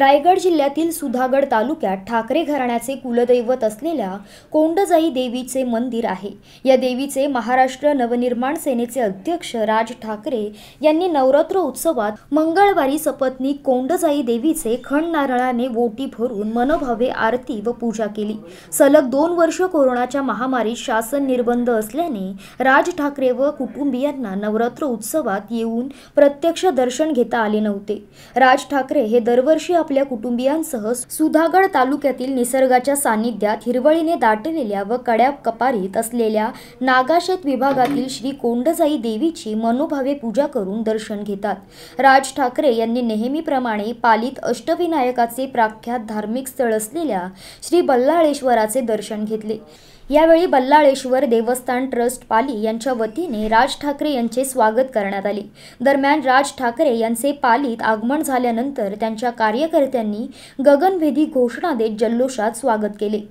रायगड जिल्ह्यातील सुधागड तालुक्यात ठाकरे घराण्याचे कुलदैवत असलेल्या कोंडजाई देवीचे मंदिर आहे या देवीचे महाराष्ट्र नवनिर्माण सेनेचे अध्यक्ष राज ठाकरे यांनी नवरात्र उत्सवात मंगळवारी सपत्नी कोंडजाई देवीचे खण नारळाने बोटी भरून मनोभावे आरती व पूजा केली सलग दोन वर्ष कोरोनाच्या महामारीत शासन निर्बंध असल्याने राज ठाकरे व कुटुंबियांना नवरात्र उत्सवात येऊन प्रत्यक्ष दर्शन घेता आले नव्हते राज ठाकरे हे दरवर्षी आपल्या कुटुंबियांसह सुधागड तालुक्यातील निसर्गाच्या सानिध्यात हिरवळीने दाटलेल्या व कड्या कपारीत असलेल्या नागाशेत विभागातील श्री कोंडजाई देवीची मनोभावे पूजा करून दर्शन घेतात राज ठाकरे यांनी नेहमीप्रमाणे पालित अष्टविनायकाचे प्राख्यात धार्मिक स्थळ असलेल्या श्री बल्लाळेश्वराचे दर्शन घेतले यावेळी बल्लाळेश्वर देवस्थान ट्रस्ट पाली यांच्या वतीने राज ठाकरे यांचे स्वागत करण्यात आले दरम्यान राज ठाकरे यांचे पालीत आगमन झाल्यानंतर त्यांच्या कार्यकर्त्यांनी गगनभेदी घोषणा देत जल्लोषात स्वागत केले